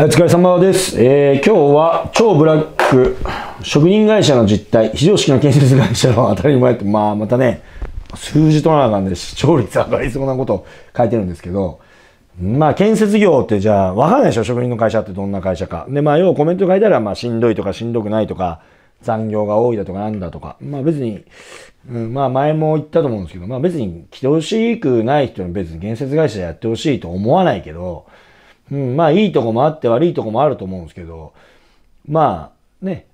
はい、お疲れ様です。えー、今日は超ブラック、職人会社の実態、非常識な建設会社の当たり前って、まあまたね、数字取らなあかんで視聴率上がりそうなこと書いてるんですけど、まあ建設業ってじゃあ、わかんないでしょ職人の会社ってどんな会社か。で、まあ要はコメント書いたら、まあしんどいとかしんどくないとか、残業が多いだとかなんだとか。まあ別に、うん、まあ前も言ったと思うんですけど、まあ別に来てほしくない人に別に建設会社やってほしいと思わないけど、うん、まあいいとこもあって悪いとこもあると思うんですけど、まあね、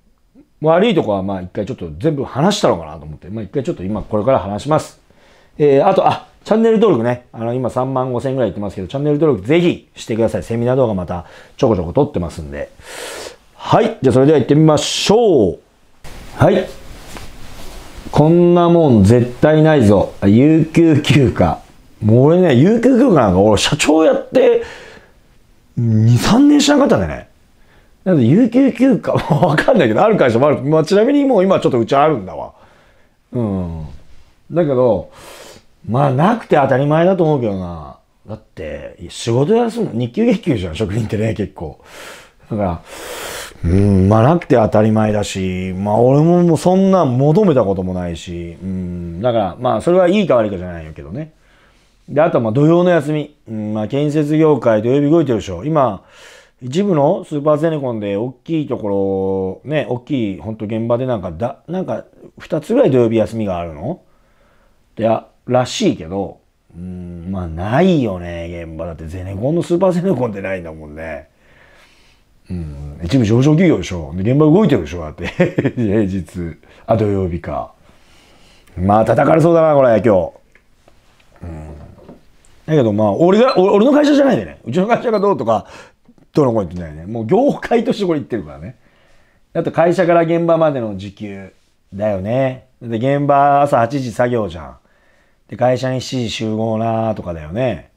悪いとこはまあ一回ちょっと全部話したのかなと思って、まあ一回ちょっと今これから話します。えー、あと、あ、チャンネル登録ね、あの今3万5千ぐらい言ってますけど、チャンネル登録ぜひしてください。セミナー動画またちょこちょこ撮ってますんで。はい、じゃあそれでは行ってみましょう。はい。こんなもん絶対ないぞ。有給休暇。もう俺ね、有給休暇なんか俺社長やって、2、3年しなかったんだよね。なので、有給休暇もわかんないけど、ある会社もある。まあ、ちなみにもう今ちょっとうちあるんだわ。うん。だけど、まあ、なくて当たり前だと思うけどな。だって、仕事休む、日給月給じゃん、職人ってね、結構。だから、うん、まあなくて当たり前だし、まあ俺ももうそんな求めたこともないし、うん、だからまあそれはいいか悪いかじゃないけどね。で、あとはまあ土曜の休み。うん、まあ建設業界土曜日動いてるでしょ。今、一部のスーパーゼネコンで大きいところ、ね、大きい本当現場でなんかだ、なんか二つぐらい土曜日休みがあるのいや、らしいけど、うん、まあないよね、現場。だってゼネコンのスーパーゼネコンってないんだもんね。うん、一部上場企業でしょ。現場動いてるでしょ、だって。平日。あ、土曜日か。まあ叩かれそうだな、これ、今日。うんだけどまあ、俺が、俺の会社じゃないでね。うちの会社がどうとか、どの子言ってないね。もう業界としてこれ言ってるからね。あと会社から現場までの時給だよね。で、現場朝8時作業じゃん。で、会社に7時集合なーとかだよね。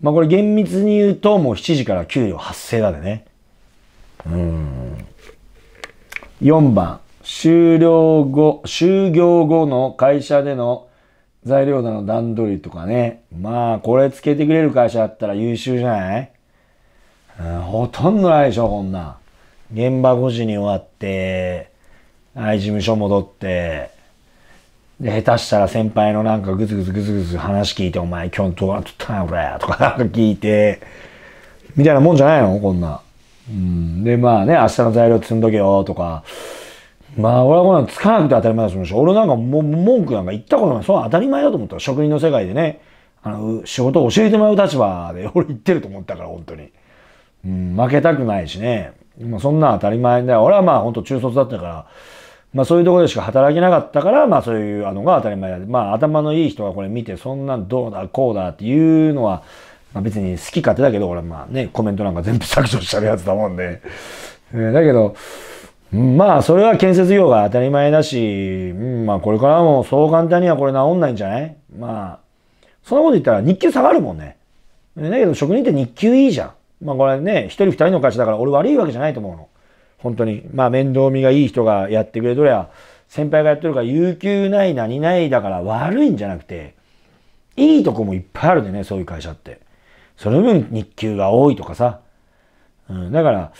まあこれ厳密に言うともう7時から給料発生だでね。うん。4番、終了後、終業後の会社での材料だの段取りとかね。まあ、これつけてくれる会社だったら優秀じゃないうん、ほとんどないでしょ、こんな。現場5時に終わって、愛事務所戻って、で、下手したら先輩のなんかグツグツグツグツ話聞いて、お前今日どうなっとったんや、れとかなんか聞いて、みたいなもんじゃないのこんな。うん。で、まあね、明日の材料積んどけよ、とか、まあ俺はこんなのつかなくて当たり前だと思うし俺なんかも文句なんか言ったことないその当たり前だと思った職人の世界でねあの仕事を教えてもらう立場で 俺言ってると思ったから本当に、うん、負けたくないしね、まあ、そんな当たり前で俺はまあ本当中卒だったからまあそういうところでしか働けなかったから、まあそういうのが当たり前だ。まあ頭のいい人がこれ見て、そんなんどうだ、こうだっていうのは、まあ、別に好き勝手だけど、俺まあね、コメントなんか全部削除してるやつだもんで、ね。えだけど、まあ、それは建設業が当たり前だし、うん、まあ、これからもそう簡単にはこれ治んないんじゃないまあ、そんなこと言ったら日給下がるもんね。だけど職人って日給いいじゃん。まあ、これね、一人二人の価値だから俺悪いわけじゃないと思うの。本当に。まあ、面倒見がいい人がやってくれとりゃ、先輩がやってるから、有給ない何ないだから悪いんじゃなくて、いいとこもいっぱいあるでね、そういう会社って。その分日給が多いとかさ。うん、だから、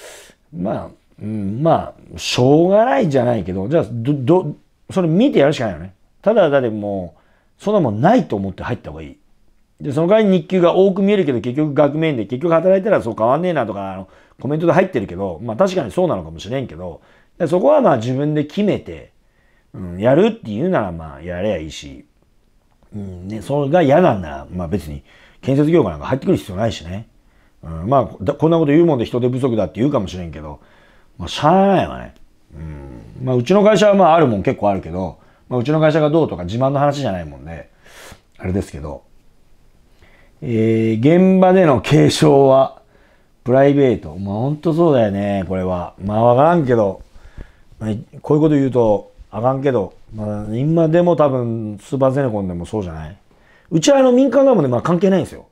まあ、うん、まあ、しょうがないじゃないけど、じゃあ、ど、ど、それ見てやるしかないよね。ただ、だってもう、そんなもんないと思って入った方がいい。で、その代わり日給が多く見えるけど、結局額面で、結局働いたらそう変わんねえなとか、あの、コメントで入ってるけど、まあ確かにそうなのかもしれんけど、そこはまあ自分で決めて、うん、やるっていうならまあやれやいいし、うん、ね、それが嫌なんなら、まあ別に建設業界なんか入ってくる必要ないしね。うん、まあ、こんなこと言うもんで人手不足だって言うかもしれんけど、まあ、しゃあないわね。うん。まあ、うちの会社はまあ、あるもん結構あるけど、まあ、うちの会社がどうとか自慢の話じゃないもんで、あれですけど、えー、現場での継承は、プライベート。まあ、ほんとそうだよね、これは。まあ、わからんけど、まあ、こういうこと言うと、あかんけど、まあ、今でも多分、スーパーゼネコンでもそうじゃないうちはあの民間側もね、まあ関係ないんですよ。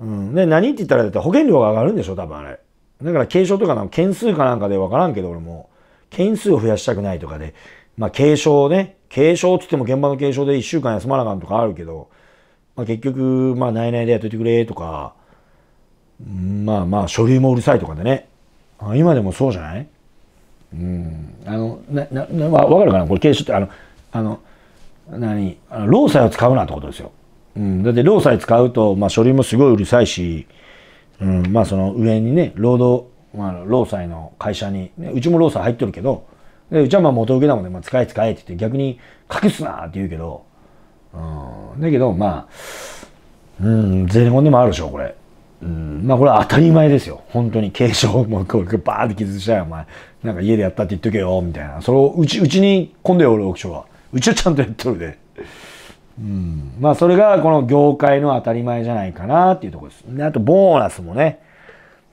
うん。で、何って言ったらだって保険料が上がるんでしょ、多分あれ。だから継承とかの件数かなんかで分からんけど、俺も、件数を増やしたくないとかで、まあ継承ね、継承って言っても現場の継承で1週間休まなあかんとかあるけど、まあ結局、まあ内々でやっといてくれとか、まあまあ書類もうるさいとかでね、あ今でもそうじゃないうん、あの、な、な、なまあ、わかるかなこれ継承って、あの、あの、何あの労災を使うなってことですよ。うん、だって労災使うと、まあ書類もすごいうるさいし、うん、まあその上にね、労働、まあ、労災の会社に、ね、うちも労災入っとるけど、でうちはまあ元請けだもんね、まあ、使え使えって言って逆に隠すなって言うけど、うん、だけどまあ、うん、税込でもあるでしょ、これ。うん、まあこれは当たり前ですよ。本当に軽症もこうバーって傷したよ、お前。なんか家でやったって言っとけよ、みたいな。それをうち、うちに今度よ、俺、オークションは。うちはちゃんとやっとるで。うん、まあそれがこの業界の当たり前じゃないかなっていうところです。であとボーナスもね。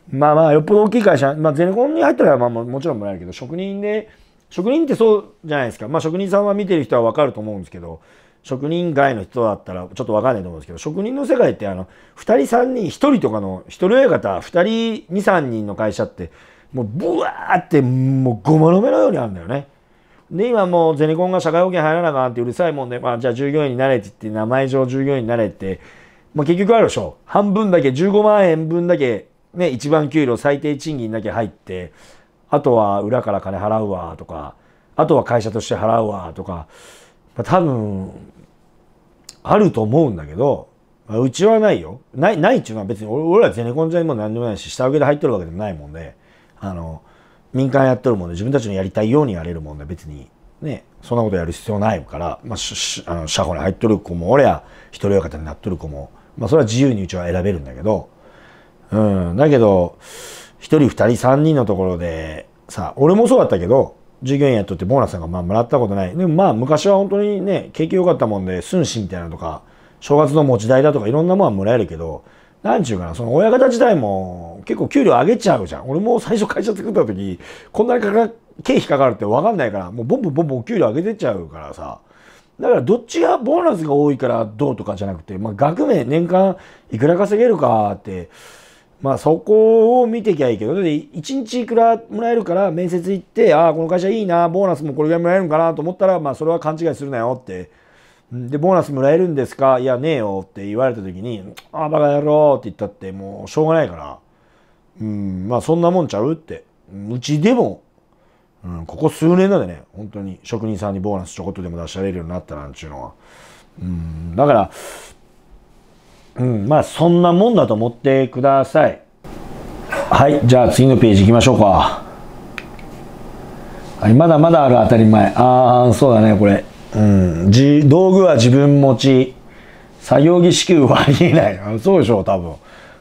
まあまあよっぽど大きい会社、まあゼネコンに入ったらまあもちろんもらえるけど、職人で、職人ってそうじゃないですか。まあ職人さんは見てる人はわかると思うんですけど、職人外の人だったらちょっとわかんないと思うんですけど、職人の世界ってあの、2人3人、1人とかの、1人親方、2人2、3人の会社って、もうブワーってもうごまの目のようにあるんだよね。で、今もうゼネコンが社会保険入らなあかんってうるさいもんで、まあ、じゃあ従業員になれって言って、名前上従業員になれって、まあ、結局あるでしょ。半分だけ、15万円分だけ、ね、一番給料最低賃金だけ入って、あとは裏から金払うわとか、あとは会社として払うわとか、まあ、多分、あると思うんだけど、まあ、うちはないよ。ない、ないっていうのは別に、俺らゼネコンじゃも何でもないし、下請けで入ってるわけでもないもんで、あの、民間やってるもんで自分たちのやりたいようにやれるもんで別にねそんなことやる必要ないから、まあ、あの社保に入っとる子もおりゃ一人親方になっとる子も、まあ、それは自由にうちは選べるんだけど、うん、だけど1人2人3人のところでさ俺もそうだったけど従業員やっとってボーナスがんまあもらったことないでもまあ昔は本当にね景気良かったもんで寸志みたいなとか正月の持ち代だとかいろんなものはもらえるけど何ちゅうかなその親方自体も結構給料上げちゃうじゃん俺も最初会社作った時こんなにかか経費かかるって分かんないからもうボンボンボンボン給料上げてっちゃうからさだからどっちがボーナスが多いからどうとかじゃなくて、まあ、額面年間いくら稼げるかってまあそこを見てきゃいいけど、で、一日いくらもらえるから面接行って、ああ、この会社いいな、ボーナスもこれぐらいもらえるのかなと思ったら、まあそれは勘違いするなよって。で、ボーナスもらえるんですかいや、ねえよって言われた時に、ああ、バカ野郎って言ったってもうしょうがないから。うんまあそんなもんちゃうってうちでも、うん、ここ数年だでね本当に職人さんにボーナスちょこっとでも出しられるようになったなんちゅうのは、うん、だから、うん、まあそんなもんだと思ってくださいはいじゃあ次のページ行きましょうかはい、まだまだある当たり前。ああ、そうだね、これ。うん。じ、道具は自分持ち。作業着支給はありえない。そうでしょう、多分。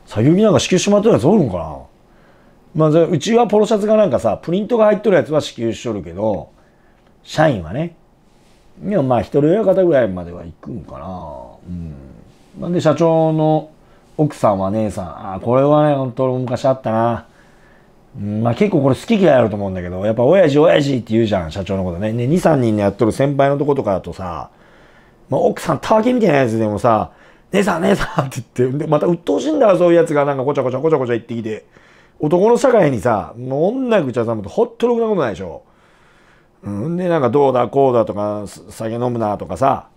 作業着なんか支給しまってるやつおるんかなまあ、うちはポロシャツがなんかさ、プリントが入っとるやつは支給しとるけど、社員はね、でもまあ、一人親方ぐらいまでは行くんかな。うん。なんで、社長の奥さんは姉さん、ああ、これはね、本当昔あったな。うん、まあ結構これ好き嫌いあると思うんだけど、やっぱ親父親父って言うじゃん、社長のことね。ね、2、3人でやっとる先輩のとことかだとさ、まあ奥さんたわけみたいなやつでもさ、姉さん姉さんって言って、で、また鬱陶しいんだわ、そういうやつがなんかごちゃごちゃごちゃごちゃ言ってきて。男の社会にさ、もう女口挟むとほっとろくなことないでしょ。うん、で、なんかどうだこうだとか、酒飲むなとかさ、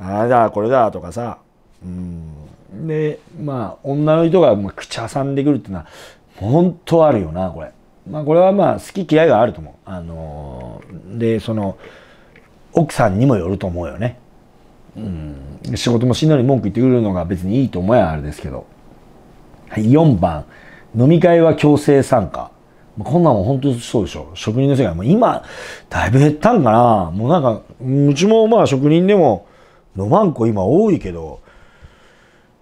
あれだこれだとかさ、うん。で、まあ、女の人が口挟んでくるっていうのは、本当あるよな、これ。まあ、これはまあ、好き嫌いがあると思う。あのー、で、その、奥さんにもよると思うよね。うん、仕事もしんなり文句言ってくるのが別にいいと思えばあれですけど。はい、4番。飲み会は強制参加。こんなも本当にそうでしょ。職人の世界。も今、だいぶ減ったんかな。もうなんか、うちもまあ職人でも飲まんこ今多いけど、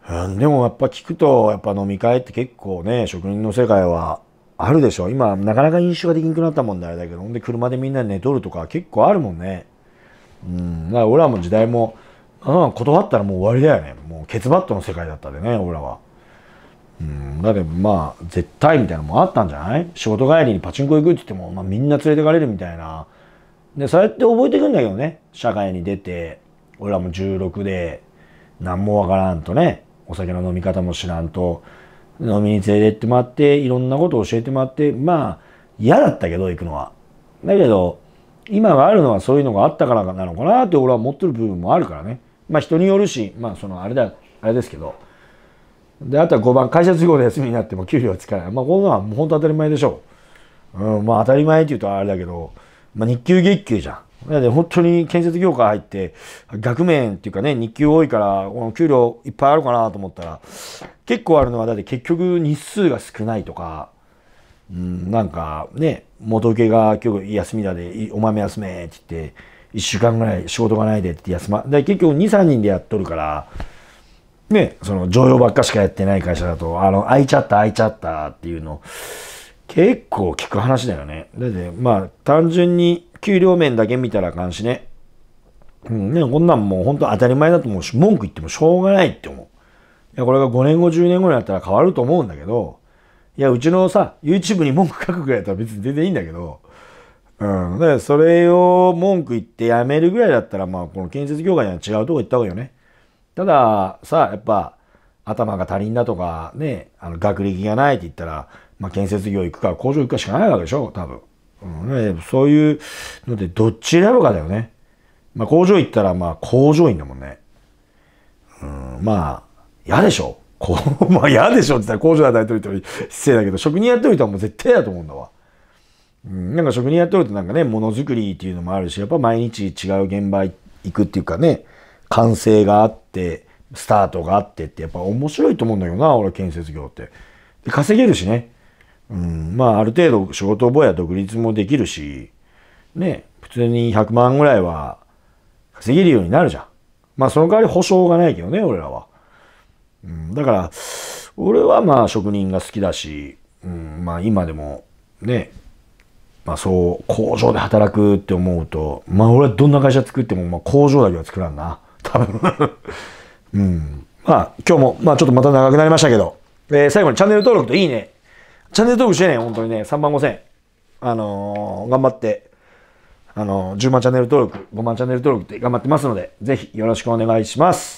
うん、でもやっぱ聞くと、やっぱ飲み会って結構ね、職人の世界はあるでしょ。今、なかなか飲酒ができなくなったもんであれだけど、ほんで車でみんな寝とるとか結構あるもんね。うん、だから俺らも時代も、あ断ったらもう終わりだよね。もうケツバットの世界だったでね、俺らは。うん、だってまあ絶対みたいなのもあったんじゃない仕事帰りにパチンコ行くって言っても、まあ、みんな連れてかれるみたいな。で、そうやって覚えていくんだけどね。社会に出て、俺らも16で、何もわからんとね。お酒の飲み方も知らんと、飲みに連れてってもらって、いろんなことを教えてもらって、まあ、嫌だったけど、行くのは。だけど、今があるのはそういうのがあったからなのかなって俺は思ってる部分もあるからね。まあ人によるし、まあそのあれだ、あれですけど。であとは5番会社都合で休みになっても給料はつかないまあこんなのはもう本当当たり前でしょう、うん、まあ当たり前っていうとあれだけど、まあ、日給月給じゃんで本当に建設業界入って額面っていうかね日給多いからこの給料いっぱいあるかなと思ったら結構あるのはだって結局日数が少ないとか、うん、なんかね元請けが今日休みだでお豆休めって言って1週間ぐらい仕事がないでって休まで結局23人でやっとるから。ね、その常用ばっかしかやってない会社だと、あの、開いちゃった、開いちゃったっていうの、結構聞く話だよね。だって、まあ、単純に給料面だけ見たらあかんしね。うん、ね、こんなんもう本当当たり前だと思うし、文句言ってもしょうがないって思う。いや、これが5年後、10年後になったら変わると思うんだけど、いや、うちのさ、YouTube に文句書くぐらいだったら別に全然いいんだけど、うん。だからそれを文句言ってやめるぐらいだったら、まあ、この建設業界には違うとこ行った方がいいよね。ただ、さ、やっぱ、頭が他人だとか、ね、あの、学歴がないって言ったら、まあ、建設業行くか、工場行くかしかないわけでしょ、多分。うんね、そういうので、どっち選ぶかだよね。まあ、工場行ったら、まあ、工場員だもんね。うん、まあ、嫌でしょ。こう、まあ、嫌でしょって言ったら工場で働いておい 失礼だけど、職人やっておいたらもう絶対だと思うんだわ。うん、なんか職人やっておいとなんかね、ものづくりっていうのもあるし、やっぱ毎日違う現場行くっていうかね、完成があって、スタートがあってって、やっぱ面白いと思うんだけどな、俺建設業って。で、稼げるしね。うん、まあ、ある程度仕事覚えや独立もできるし、ね、普通に100万ぐらいは稼げるようになるじゃん。まあ、その代わり保証がないけどね、俺らは。うん、だから、俺はまあ、職人が好きだし、うん、まあ、今でも、ね、まあそう、工場で働くって思うと、まあ俺はどんな会社作っても、まあ工場だけは作らんな。多分うん。まあ、今日も、まあちょっとまた長くなりましたけど、えー、最後にチャンネル登録といいね。チャンネル登録してね、本当にね、3万5千。あのー、頑張って、あのー、10万チャンネル登録、5万チャンネル登録って頑張ってますので、ぜひよろしくお願いします。